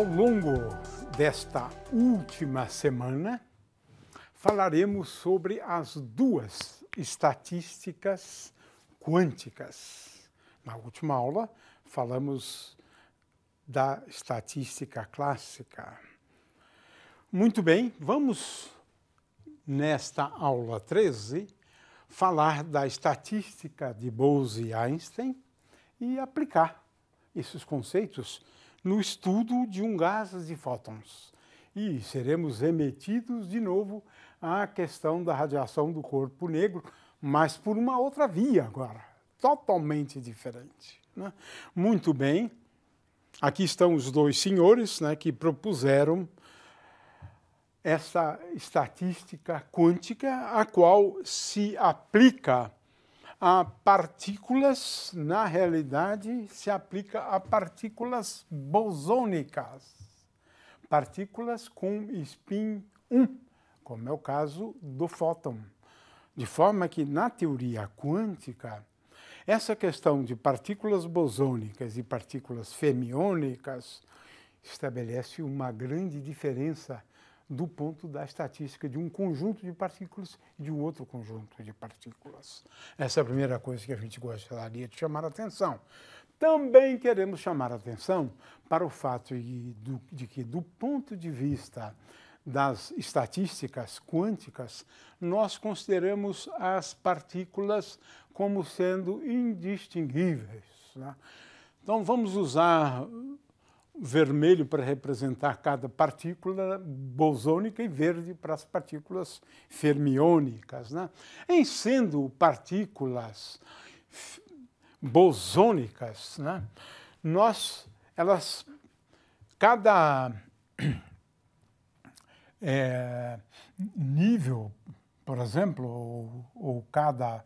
Ao longo desta última semana, falaremos sobre as duas estatísticas quânticas. Na última aula, falamos da estatística clássica. Muito bem, vamos nesta aula 13 falar da estatística de Bose e Einstein e aplicar esses conceitos no estudo de um gás de fótons. E seremos remetidos de novo à questão da radiação do corpo negro, mas por uma outra via agora, totalmente diferente. Né? Muito bem, aqui estão os dois senhores né, que propuseram essa estatística quântica, a qual se aplica a partículas, na realidade, se aplica a partículas bosônicas, partículas com spin 1, como é o caso do fóton. De forma que, na teoria quântica, essa questão de partículas bosônicas e partículas femiônicas estabelece uma grande diferença do ponto da estatística de um conjunto de partículas e de um outro conjunto de partículas. Essa é a primeira coisa que a gente gostaria de chamar a atenção. Também queremos chamar a atenção para o fato de, de que, do ponto de vista das estatísticas quânticas, nós consideramos as partículas como sendo indistinguíveis. Né? Então, vamos usar vermelho para representar cada partícula bosônica e verde para as partículas fermiônicas. Né? Em sendo partículas bosônicas, né, nós, elas, cada é, nível, por exemplo, ou, ou cada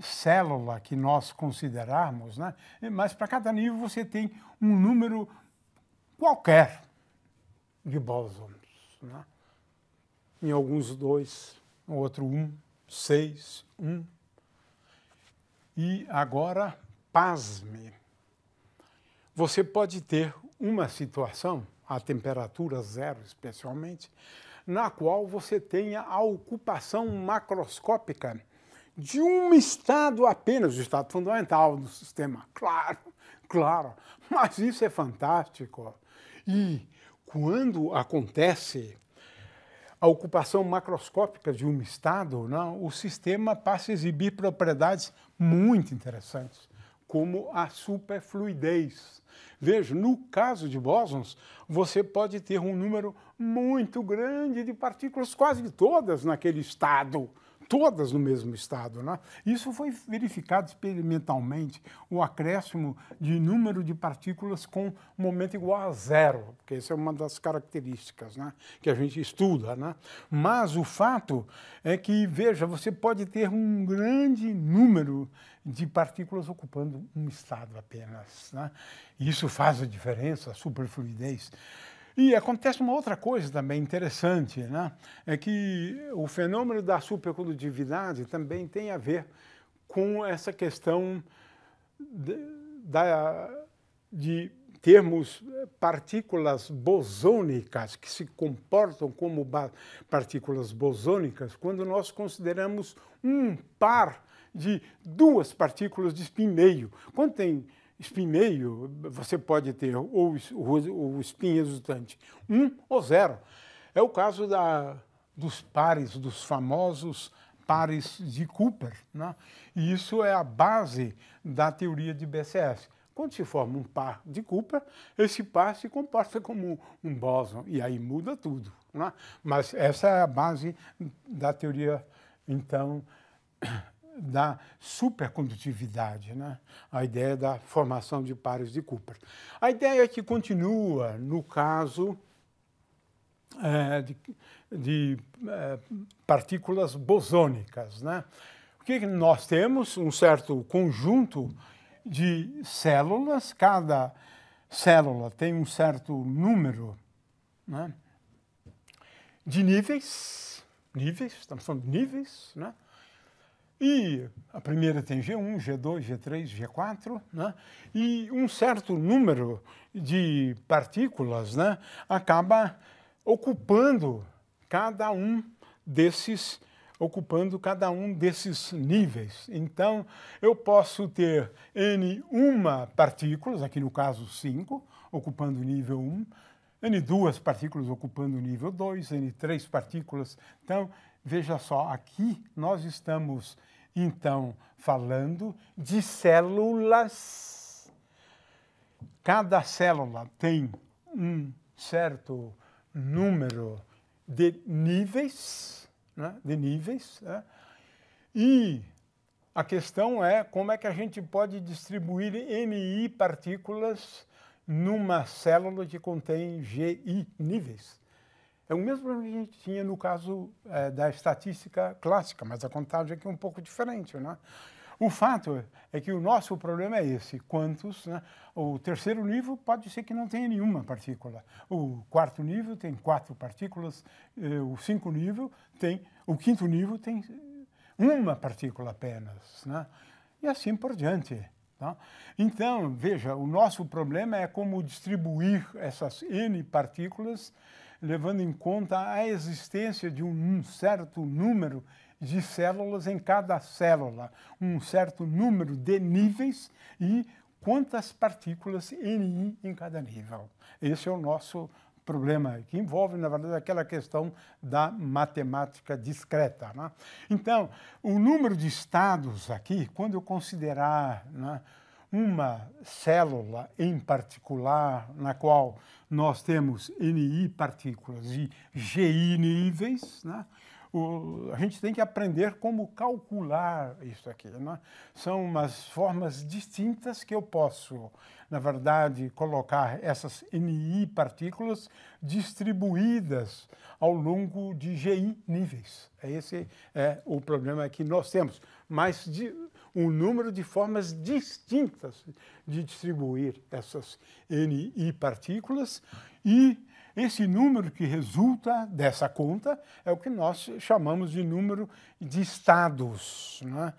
célula que nós considerarmos, né? mas para cada nível você tem um número qualquer de bósons. Né? Em alguns dois, no outro um, seis, um. E agora, pasme. Você pode ter uma situação, a temperatura zero especialmente, na qual você tenha a ocupação macroscópica de um estado apenas, o estado fundamental do sistema. Claro, claro, mas isso é fantástico. E hum. quando acontece a ocupação macroscópica de um estado, não, né, o sistema passa a exibir propriedades muito interessantes, como a superfluidez. Veja, no caso de bósons, você pode ter um número muito grande de partículas, quase todas naquele estado todas no mesmo estado. Né? Isso foi verificado experimentalmente, o acréscimo de número de partículas com momento igual a zero, porque essa é uma das características né, que a gente estuda. Né? Mas o fato é que, veja, você pode ter um grande número de partículas ocupando um estado apenas. Né? isso faz a diferença, a superfluidez. E acontece uma outra coisa também interessante, né? é que o fenômeno da supercondutividade também tem a ver com essa questão de, da, de termos partículas bosônicas que se comportam como partículas bosônicas quando nós consideramos um par de duas partículas de spin meio. Quando tem espinheiro, você pode ter ou o espinho resultante 1 um ou 0. É o caso da, dos pares, dos famosos pares de Cooper. Né? E isso é a base da teoria de BCS. Quando se forma um par de Cooper, esse par se comporta como um bóson, e aí muda tudo. Né? Mas essa é a base da teoria, então, da supercondutividade, né? a ideia da formação de pares de Cooper. A ideia é que continua no caso é, de, de é, partículas bosônicas. Né? O que, que nós temos? Um certo conjunto de células, cada célula tem um certo número né? de níveis, níveis, estamos falando de níveis, né? E a primeira tem G1, G2, G3, G4, né? e um certo número de partículas né? acaba ocupando cada um desses ocupando cada um desses níveis. Então, eu posso ter N 1 partículas, aqui no caso 5, ocupando o nível 1, N2 partículas ocupando o nível 2, N3 partículas. Então, Veja só, aqui nós estamos então falando de células. Cada célula tem um certo número de níveis, né? de níveis, né? e a questão é como é que a gente pode distribuir NI partículas numa célula que contém GI níveis. É o mesmo problema que a gente tinha no caso é, da estatística clássica, mas a contagem aqui é um pouco diferente. Né? O fato é que o nosso problema é esse: quantos. Né? O terceiro nível pode ser que não tenha nenhuma partícula. O quarto nível tem quatro partículas. Eh, o cinco nível tem. O quinto nível tem uma partícula apenas, né? e assim por diante. Tá? Então, veja, o nosso problema é como distribuir essas N partículas levando em conta a existência de um certo número de células em cada célula, um certo número de níveis e quantas partículas NI em cada nível. Esse é o nosso problema, que envolve, na verdade, aquela questão da matemática discreta. Né? Então, o número de estados aqui, quando eu considerar né, uma célula em particular na qual nós temos NI partículas e GI níveis, né? O, a gente tem que aprender como calcular isso aqui. Né? São umas formas distintas que eu posso, na verdade, colocar essas NI partículas distribuídas ao longo de GI níveis. Esse é o problema que nós temos. Mas de, um número de formas distintas de distribuir essas NI partículas e esse número que resulta dessa conta é o que nós chamamos de número de estados né?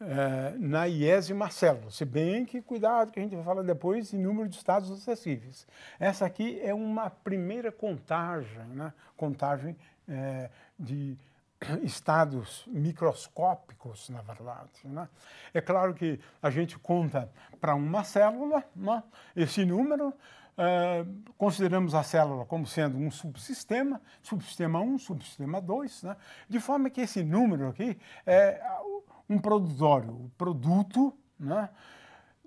é, na iésima célula. Se bem que, cuidado, que a gente vai falar depois de número de estados acessíveis. Essa aqui é uma primeira contagem, né? contagem é, de estados microscópicos, na verdade. Né? É claro que a gente conta para uma célula né, esse número, eh, consideramos a célula como sendo um subsistema, subsistema 1, subsistema 2, né, de forma que esse número aqui é um produtório, o produto né?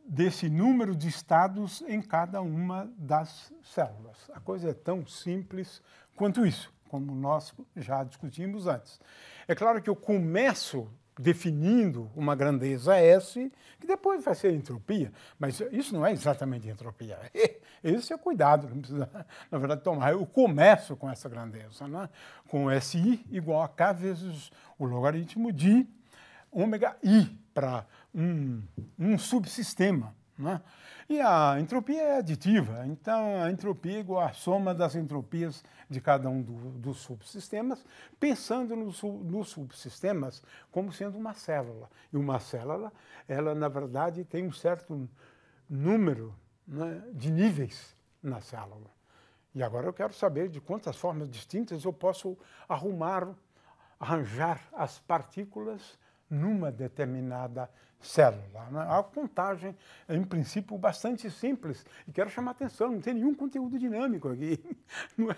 desse número de estados em cada uma das células. A coisa é tão simples quanto isso como nós já discutimos antes. É claro que eu começo definindo uma grandeza é S, que depois vai ser entropia, mas isso não é exatamente entropia. Esse é o cuidado que precisa, na verdade, tomar. Eu começo com essa grandeza, né? com SI igual a K vezes o logaritmo de ômega I para um, um subsistema né? E a entropia é aditiva, então a entropia é igual à soma das entropias de cada um do, dos subsistemas, pensando nos, subsistemas como sendo uma célula. E uma célula, ela na verdade tem um certo número né, de níveis na célula. E agora eu quero saber de quantas formas distintas eu posso arrumar, arranjar as partículas numa determinada célula. a né? uma contagem, é, em princípio, bastante simples. E quero chamar a atenção, não tem nenhum conteúdo dinâmico aqui. Não é,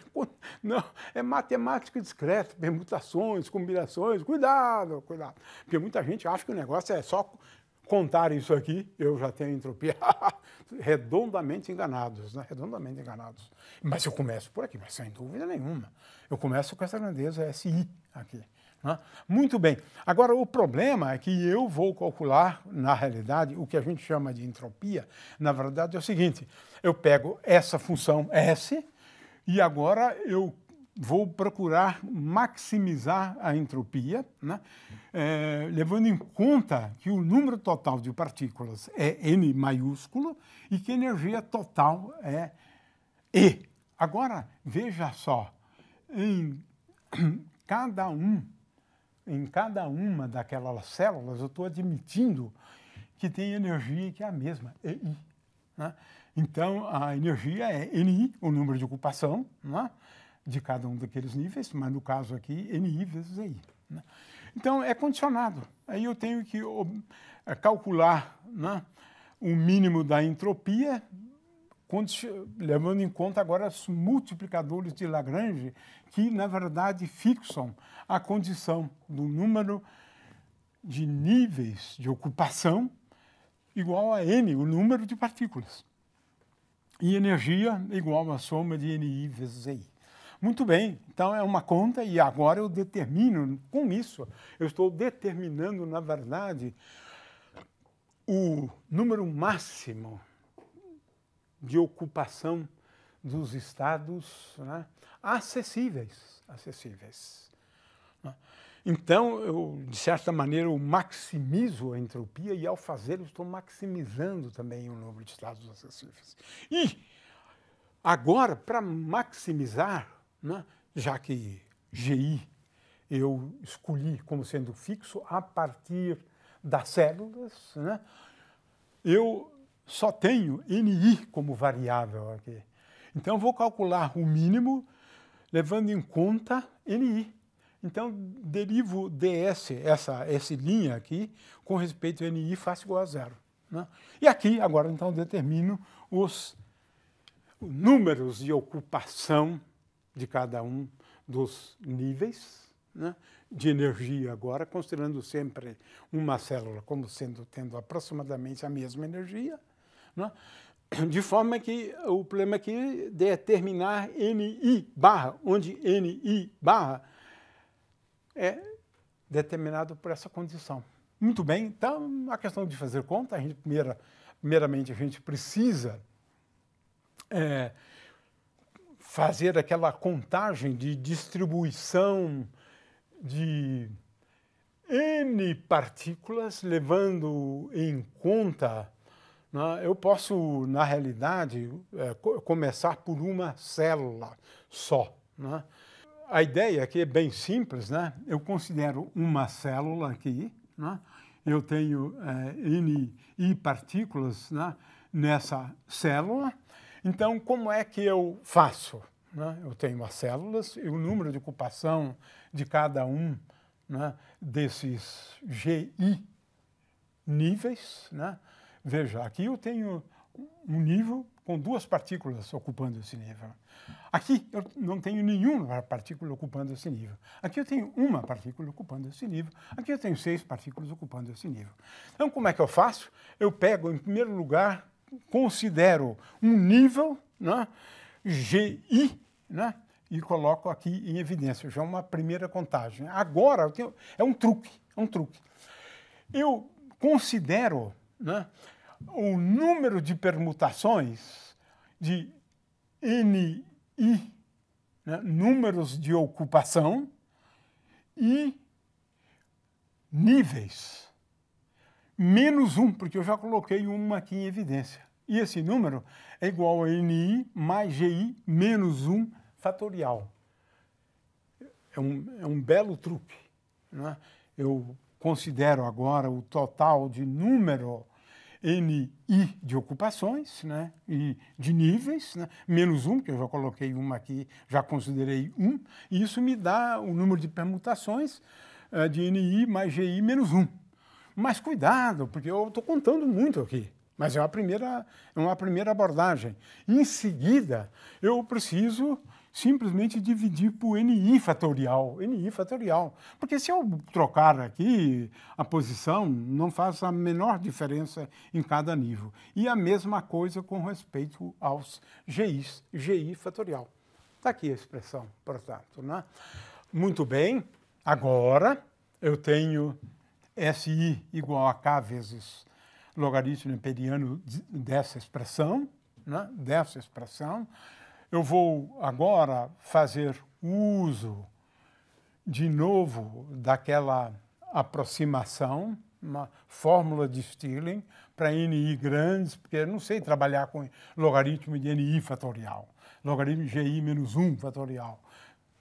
não, é matemática discreta, permutações, combinações. Cuidado, cuidado. Porque muita gente acha que o negócio é só contar isso aqui, eu já tenho entropia. redondamente enganados, né? redondamente enganados. Mas eu começo por aqui, mas sem dúvida nenhuma. Eu começo com essa grandeza SI aqui. Né? Muito bem. Agora, o problema é que eu vou calcular, na realidade, o que a gente chama de entropia, na verdade é o seguinte: eu pego essa função S e agora eu vou procurar maximizar a entropia, né? é, levando em conta que o número total de partículas é N maiúsculo e que a energia total é E. Agora, veja só, em cada um em cada uma daquelas células, eu estou admitindo que tem energia que é a mesma, EI. Né? Então, a energia é NI, o número de ocupação né? de cada um daqueles níveis, mas no caso aqui, NI vezes EI. Né? Então, é condicionado. Aí eu tenho que é, calcular né, o mínimo da entropia levando em conta agora os multiplicadores de Lagrange, que na verdade fixam a condição do número de níveis de ocupação igual a n, o número de partículas. E energia igual à soma de ni vezes i. Muito bem, então é uma conta e agora eu determino, com isso, eu estou determinando, na verdade, o número máximo de ocupação dos estados né, acessíveis, acessíveis. Né. Então, eu, de certa maneira, eu maximizo a entropia e, ao fazer, eu estou maximizando também o número de estados acessíveis. E, agora, para maximizar, né, já que GI eu escolhi como sendo fixo a partir das células, né, eu só tenho NI como variável aqui. Então, vou calcular o mínimo levando em conta NI. Então, derivo ds, essa, essa linha aqui, com respeito a ni, faço igual a zero. Né? E aqui, agora, então, determino os números de ocupação de cada um dos níveis né? de energia agora, considerando sempre uma célula como sendo, tendo aproximadamente a mesma energia, né? De forma que o problema aqui é determinar NI barra, onde NI barra é determinado por essa condição. Muito bem, então a questão de fazer conta, a gente primeira, primeiramente a gente precisa é, fazer aquela contagem de distribuição de N partículas, levando em conta né? eu posso, na realidade, é, começar por uma célula só. Né? A ideia aqui é bem simples, né? eu considero uma célula aqui, né? eu tenho é, N, I partículas né? nessa célula, então como é que eu faço? Né? Eu tenho as células e o número de ocupação de cada um né? desses GI níveis, né? Veja, aqui eu tenho um nível com duas partículas ocupando esse nível. Aqui eu não tenho nenhuma partícula ocupando esse nível. Aqui eu tenho uma partícula ocupando esse nível. Aqui eu tenho seis partículas ocupando esse nível. Então, como é que eu faço? Eu pego, em primeiro lugar, considero um nível, né, GI, né, e coloco aqui em evidência. Já é uma primeira contagem. Agora, tenho, é um truque, é um truque. Eu considero né, o número de permutações de NI, né, números de ocupação, e níveis. Menos um, porque eu já coloquei uma aqui em evidência. E esse número é igual a NI mais GI menos 1 fatorial. É um, é um belo truque. Né? Eu considero agora o total de número NI de ocupações né, e de níveis, né, menos um, que eu já coloquei uma aqui, já considerei um, e isso me dá o número de permutações uh, de NI mais GI menos um. Mas cuidado, porque eu estou contando muito aqui, mas é uma primeira, é uma primeira abordagem. Em seguida, eu preciso simplesmente dividir por NI fatorial, NI fatorial. Porque se eu trocar aqui a posição, não faz a menor diferença em cada nível. E a mesma coisa com respeito aos GIs, GI fatorial. Está aqui a expressão, portanto. Né? Muito bem, agora eu tenho SI igual a K vezes logaritmo imperiano dessa expressão, né? dessa expressão. Eu vou agora fazer uso de novo daquela aproximação, uma fórmula de Stirling para NI grandes, porque eu não sei trabalhar com logaritmo de NI fatorial, logaritmo de GI menos 1 fatorial.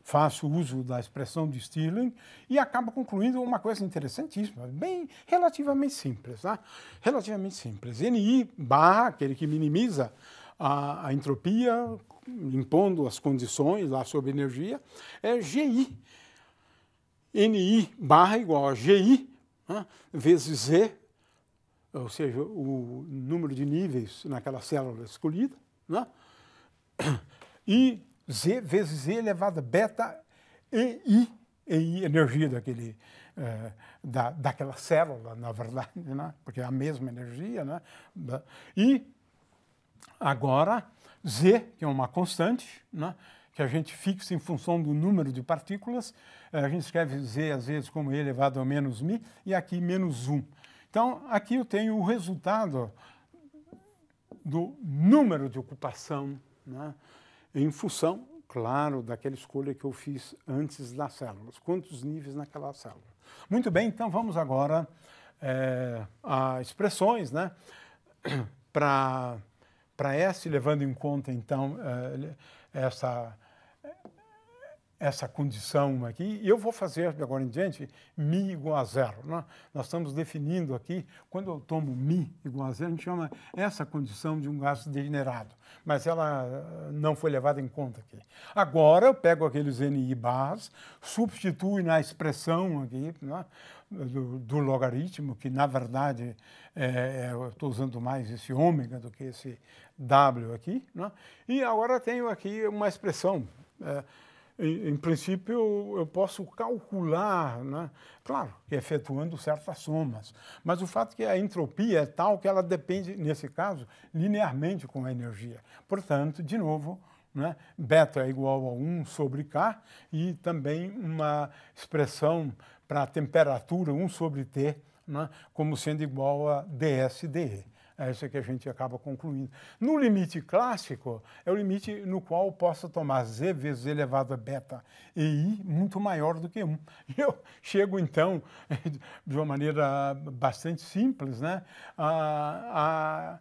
Faço uso da expressão de Stirling e acabo concluindo uma coisa interessantíssima, bem relativamente simples. Né? Relativamente simples. NI barra, aquele que minimiza a, a entropia, impondo as condições lá sobre energia, é GI. NI barra igual a GI né, vezes Z, ou seja, o número de níveis naquela célula escolhida, né, e Z vezes Z elevado a beta EI, EI energia daquele, é, da, daquela célula, na verdade, né, porque é a mesma energia, né, e Agora, Z, que é uma constante, né, que a gente fixa em função do número de partículas, eh, a gente escreve Z às vezes como E elevado a menos mi, e aqui menos 1. Então, aqui eu tenho o resultado do número de ocupação né, em função, claro, daquela escolha que eu fiz antes das células. Quantos níveis naquela célula? Muito bem, então vamos agora é, a expressões né, para para essa, levando em conta, então, eh, essa, essa condição aqui, eu vou fazer de agora em diante mi igual a zero. Né? Nós estamos definindo aqui, quando eu tomo mi igual a zero, a gente chama essa condição de um gás degenerado, mas ela eh, não foi levada em conta aqui. Agora eu pego aqueles ni bars, substitui na expressão aqui, né? do, do logaritmo, que na verdade é, é eu estou usando mais esse ômega do que esse W aqui. Né? E agora tenho aqui uma expressão. É, em, em, princípio, eu, eu posso calcular, né? claro, efetuando certas somas, mas o fato é que a entropia é tal que ela depende, nesse caso, linearmente com a energia. Portanto, de novo, né? beta é igual a 1 sobre k e também uma expressão para a temperatura 1 sobre T, né, como sendo igual a DSDE. É isso que a gente acaba concluindo. No limite clássico, é o limite no qual eu posso tomar z vezes elevado a beta e i muito maior do que 1. Eu chego, então, de uma maneira bastante simples, né, a, a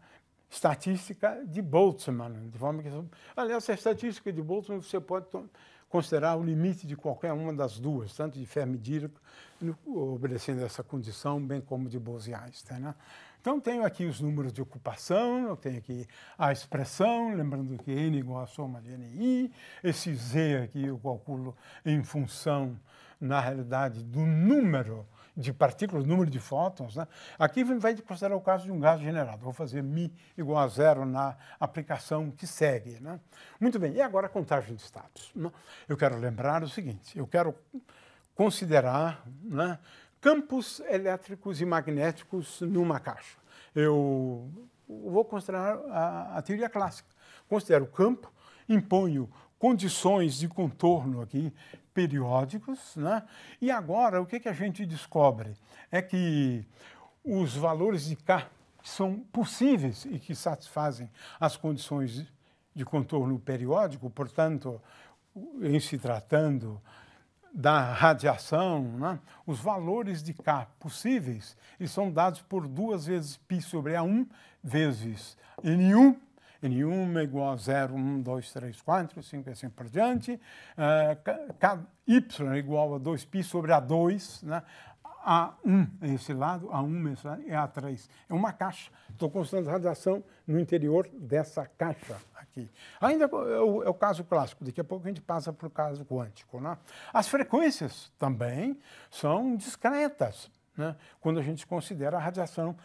estatística de Boltzmann, de forma que aliás, a estatística de Boltzmann você pode considerar o limite de qualquer uma das duas, tanto de Fermi-Dirac, obedecendo essa condição, bem como de Bose-Einstein. Tá, né? Então, tenho aqui os números de ocupação, eu tenho aqui a expressão, lembrando que N igual a soma de NI, esse Z aqui eu calculo em função, na realidade, do número de partículas, número de fótons. Né? Aqui vai considerar o caso de um gás generado. Vou fazer mi igual a zero na aplicação que segue. Né? Muito bem, e agora a contagem de estados? Né? Eu quero lembrar o seguinte, eu quero considerar né, campos elétricos e magnéticos numa caixa. Eu vou considerar a, a teoria clássica. Considero o campo, imponho condições de contorno aqui periódicos. Né? E agora, o que, que a gente descobre? É que os valores de K que são possíveis e que satisfazem as condições de contorno periódico, portanto, em se tratando da radiação, né? os valores de K possíveis e são dados por duas vezes π sobre A1 vezes N1 N1 é igual a 0, 1, 2, 3, 4, 5 e assim por diante. Uh, y é igual a 2π sobre A2, né? A1 é esse lado, A1 é esse lado, e A3. É uma caixa. Estou constando a radiação no interior dessa caixa aqui. Ainda é o, é o, caso clássico, daqui a pouco a gente passa para o caso quântico. Né? As frequências também são discretas né? quando a gente considera a radiação.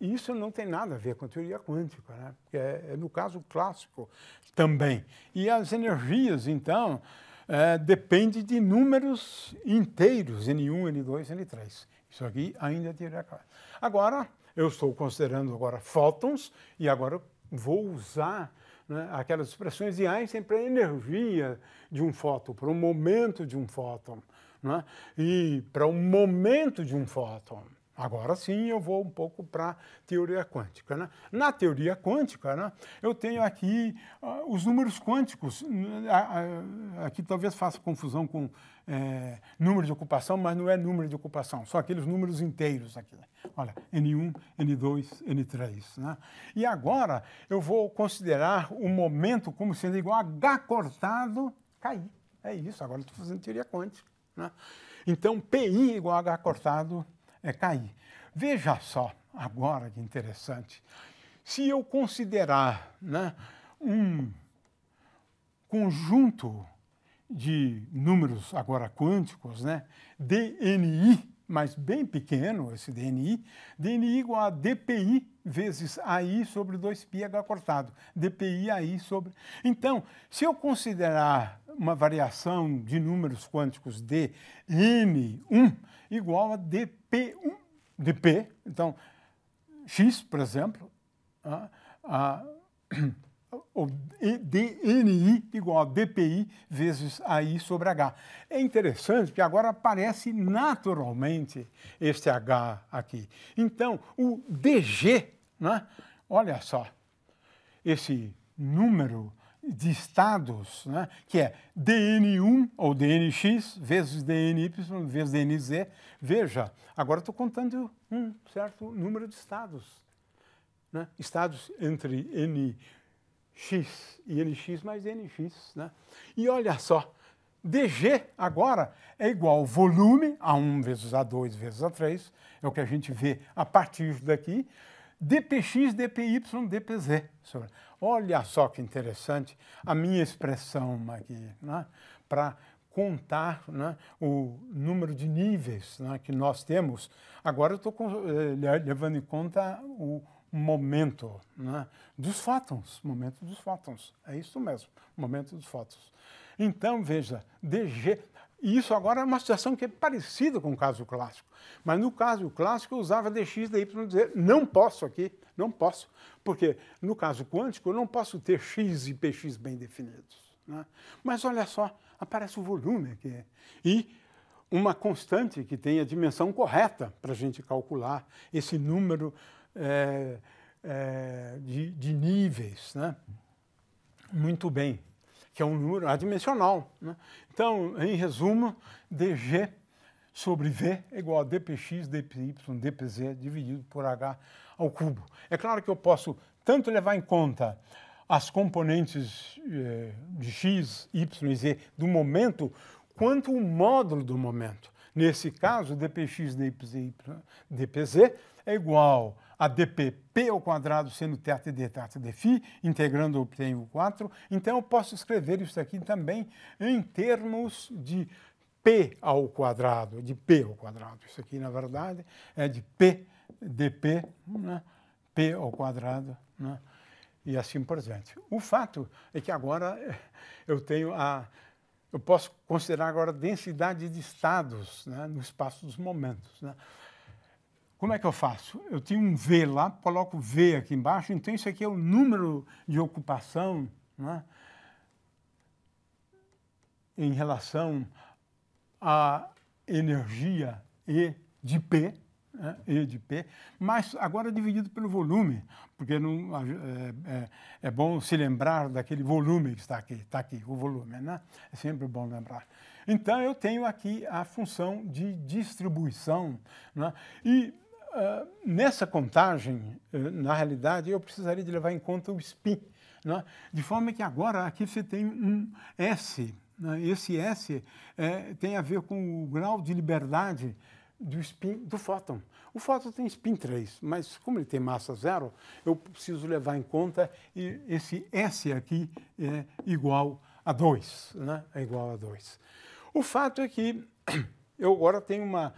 isso não tem nada a ver com a teoria quântica, né? é, é no caso clássico também. E as energias, então, é, dependem de números inteiros, N1, N2, N3. Isso aqui ainda é teoria clássica. Agora, eu estou considerando agora fótons e agora vou usar né, aquelas expressões de Einstein para a energia de um fóton, para o momento de um fóton né? e para o momento de um fóton. Agora sim eu vou um pouco para a teoria quântica. Né? Na teoria quântica, né, eu tenho aqui uh, os números quânticos. Aqui talvez faça confusão com é, número de ocupação, mas não é número de ocupação, são aqueles números inteiros aqui. Né? Olha, N1, N2, N3. Né? E agora eu vou considerar o momento como sendo igual a H cortado, cair. É isso, agora estou fazendo teoria quântica. Né? Então, PI igual a H cortado é KI. Veja só, agora que interessante, se eu considerar né, um conjunto de números agora quânticos, né, DNI, mas bem pequeno esse DNI, DNI igual a DPI vezes AI sobre 2 H cortado, DPI AI sobre... Então, se eu considerar uma variação de números quânticos de m1 igual a dp1 DP, p. Então, x, por exemplo, ah, a, a, o dni igual a dpi vezes ai sobre h. É interessante que agora aparece naturalmente este h aqui. Então, o dg, né? olha só, esse número de estados, né, que é DN1 ou DNX vezes DNY vezes DNZ. Veja, agora estou contando um certo número de estados. Né? Estados entre NX e NX mais NX. Né? E olha só, DG agora é igual volume A1 vezes A2 vezes A3, é o que a gente vê a partir daqui, DPX, DPY, DPZ. Olha só que interessante a minha expressão aqui, né? para contar né, o número de níveis né, que nós temos. Agora eu estou eh, levando em conta o momento né, dos fótons, momento dos fótons. É isso mesmo, momento dos fótons. Então, veja, DG, e isso agora é uma situação que é parecida com o caso clássico. Mas no caso clássico, eu usava dx, dy para dizer não posso aqui, não posso. Porque no caso quântico, eu não posso ter x e px bem definidos. Né? Mas olha só, aparece o volume aqui. E uma constante que tem a dimensão correta para a gente calcular esse número é, é, de, de níveis. Né? Muito bem que é um número adimensional. Né? Então, em resumo, dg sobre v é igual a dpx, dpy, dpz dividido por h ao cubo. É claro que eu posso tanto levar em conta as componentes eh, de x, y e z do momento, quanto o módulo do momento. Nesse caso, dpx, dpz, dpz é igual a a dpp ao quadrado seno θ d θ d φ, integrando obtenho 4. Então eu posso escrever isso aqui também em termos de p ao quadrado, de p ao quadrado. Isso aqui, na verdade, é de p dp, né? p ao quadrado, né? e assim por diante. O fato é que agora eh, eu tenho a eu posso considerar agora densidade de estados né? no espaço dos momentos. Né? Como é que eu faço? Eu tenho um V lá, coloco V aqui embaixo, então isso aqui é o número de ocupação né, em relação à energia E de P, né, E de P, mas agora dividido pelo volume, porque não, é, é, é, bom se lembrar daquele volume que está aqui, está aqui o volume, né? É sempre bom lembrar. Então eu tenho aqui a função de distribuição, né? E ah, nessa contagem, eh, na realidade, eu precisaria de levar em conta o spin, né? de forma que agora aqui você tem um S. Né? Esse S é, tem a ver com o grau de liberdade do spin do fóton. O fóton tem spin 3, mas como ele tem massa zero, eu preciso levar em conta esse S aqui é igual a 2, né? é igual a 2. O fato é que eu agora tenho uma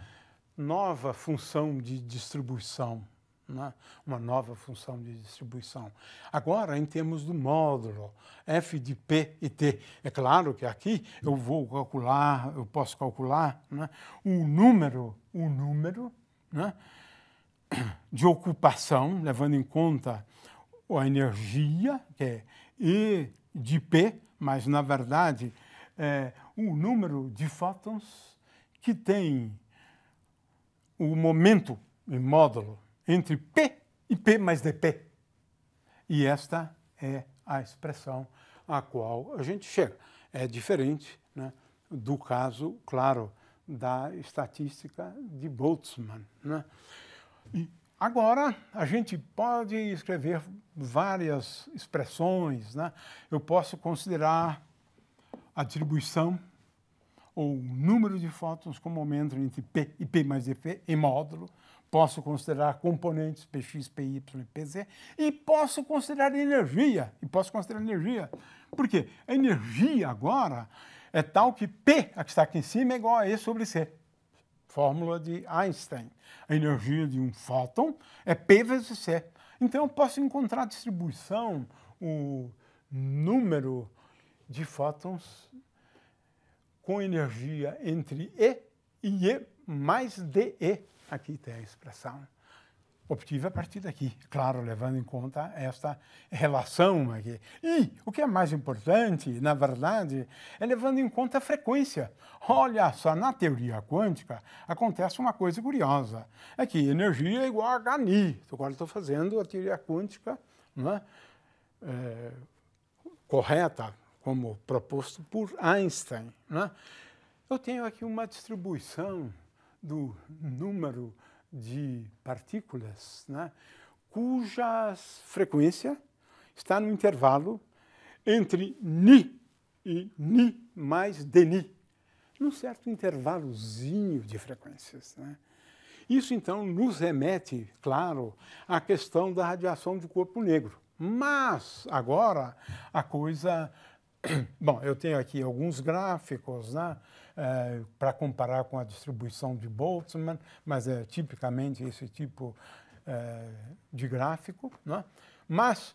nova função de distribuição. Né? Uma nova função de distribuição. Agora, em termos do módulo, f de p e t. É claro que aqui eu vou calcular, eu posso calcular né? o número, o número né? de ocupação, levando em conta a energia, que é E de P, mas na verdade é o número de fótons que tem o momento em módulo entre P e P mais DP. E esta é a expressão a qual a gente chega. É diferente né, do caso, claro, da estatística de Boltzmann. Né? E agora, a gente pode escrever várias expressões. Né? Eu posso considerar a atribuição ou número de fótons com momento entre P e P mais EP em módulo, posso considerar componentes Px, Py e Pz, e posso considerar energia, e posso considerar energia. Por quê? A energia agora é tal que P, a que está aqui em cima, é igual a E sobre C. Fórmula de Einstein. A energia de um fóton é P vezes C. Então, eu posso encontrar a distribuição, o número de fótons com energia entre E e E mais DE. Aqui tem a expressão obtive a partir daqui, claro, levando em conta esta relação aqui. E o que é mais importante, na verdade, é levando em conta a frequência. Olha só, na teoria quântica acontece uma coisa curiosa, é que energia é igual a Gani. Agora estou fazendo a teoria quântica né, é, correta, como proposto por Einstein. Né? Eu tenho aqui uma distribuição do número de partículas né, cuja frequência está no intervalo entre ni e ni mais dni, num certo intervalozinho de frequências. Né? Isso, então, nos remete, claro, à questão da radiação de corpo negro. Mas, agora, a coisa Bom, eu tenho aqui alguns gráficos né, é, para comparar com a distribuição de Boltzmann, mas é tipicamente esse tipo é, de gráfico. Né? Mas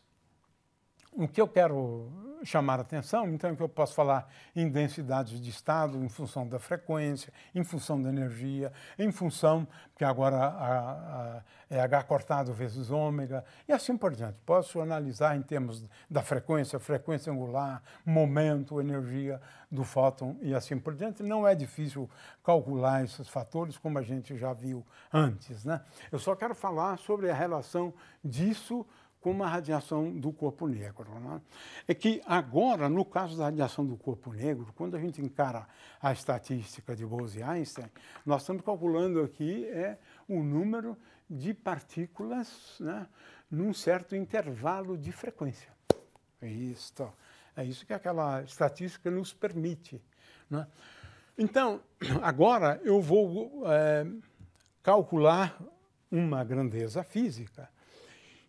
o que eu quero chamar a atenção, então, é que eu posso falar em densidades de estado, em função da frequência, em função da energia, em função, que agora é H cortado vezes ômega, e assim por diante. Posso analisar em termos da frequência, frequência angular, momento, energia do fóton e assim por diante. Não é difícil calcular esses fatores, como a gente já viu antes. Né? Eu só quero falar sobre a relação disso como a radiação do corpo negro. Né? É que agora, no caso da radiação do corpo negro, quando a gente encara a estatística de Bose-Einstein, nós estamos calculando aqui é o número de partículas né, num certo intervalo de frequência. É isto. É isso que aquela estatística nos permite. Né? Então, agora eu vou é, calcular uma grandeza física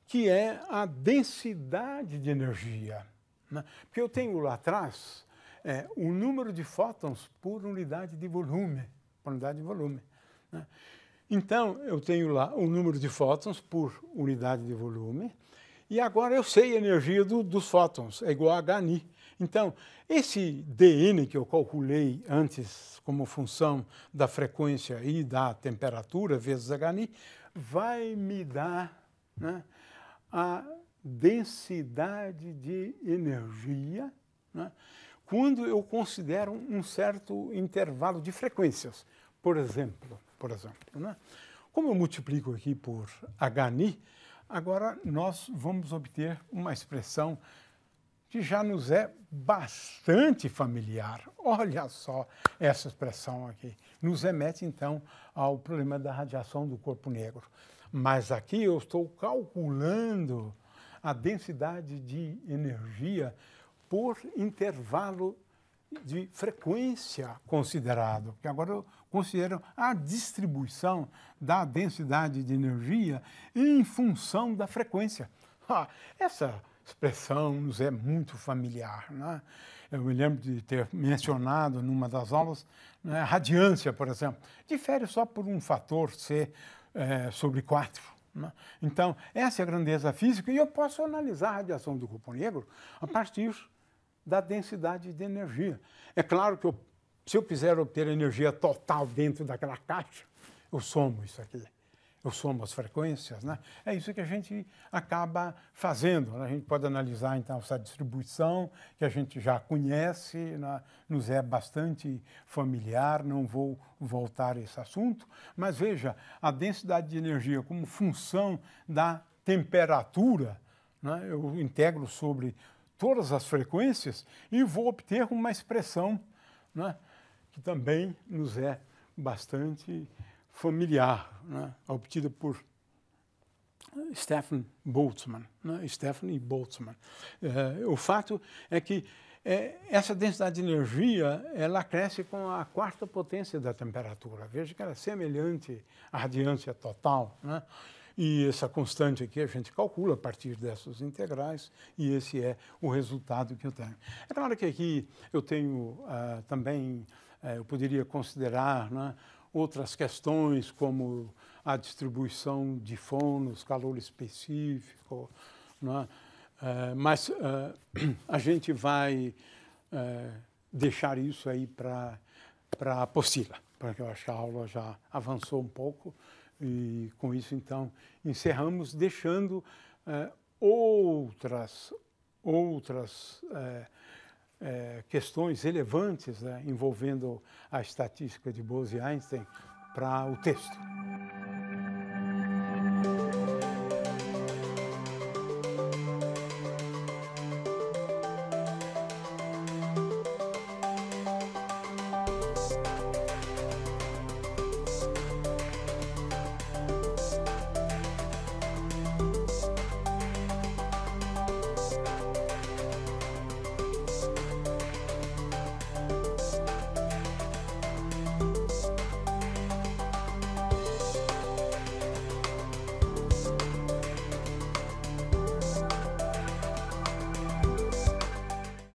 que é a densidade de energia. Né? Porque eu tenho lá atrás é, o número de fótons por unidade de volume. Por unidade de volume. Né? Então, eu tenho lá o número de fótons por unidade de volume. E agora eu sei a energia do, dos fótons, é igual a HN. Então, esse dN que eu calculei antes como função da frequência e da temperatura vezes HN, vai me dar né, a densidade de energia né, quando eu considero um certo intervalo de frequências. Por exemplo, por exemplo né, como eu multiplico aqui por HNI, agora nós vamos obter uma expressão que já nos é bastante familiar. Olha só essa expressão aqui. Nos remete, então, ao problema da radiação do corpo negro. Mas aqui eu estou calculando a densidade de energia por intervalo de frequência considerado, que agora eu considero a distribuição da densidade de energia em função da frequência. Ah, essa expressão nos é muito familiar. Né? Eu me lembro de ter mencionado numa das aulas né, radiância, por exemplo. Difere só por um fator ser é, sobre 4. Né? Então, essa é a grandeza física, e eu posso analisar a radiação do corpo negro a partir da densidade de energia. É claro que eu, se eu quiser obter energia total dentro daquela caixa, eu somo isso aqui eu somo as frequências, né? É isso que a gente acaba fazendo. Né? A gente pode analisar então essa distribuição que a gente já conhece, né? nos é bastante familiar. Não vou voltar a esse assunto, mas veja a densidade de energia como função da temperatura. Né? Eu integro sobre todas as frequências e vou obter uma expressão, né? Que também nos é bastante familiar, né, obtida por eh, Stephen Boltzmann, né, Stephanie Boltzmann. Eh, o fato é que é, essa densidade de energia ela cresce com a quarta potência da temperatura. Veja que ela é semelhante à radiância total. Né? E essa constante aqui a gente calcula a partir dessas integrais e esse é o resultado que eu tenho. É claro que aqui eu tenho ah, também, eu poderia considerar né, outras questões como a distribuição de fonos, calor específico, é? é, mas é, a gente vai é, deixar isso aí para a apostila, porque eu acho que a aula já avançou um pouco e com isso então encerramos, deixando é, outras outras é, é, questões relevantes né, envolvendo a estatística de Bose e Einstein para o texto.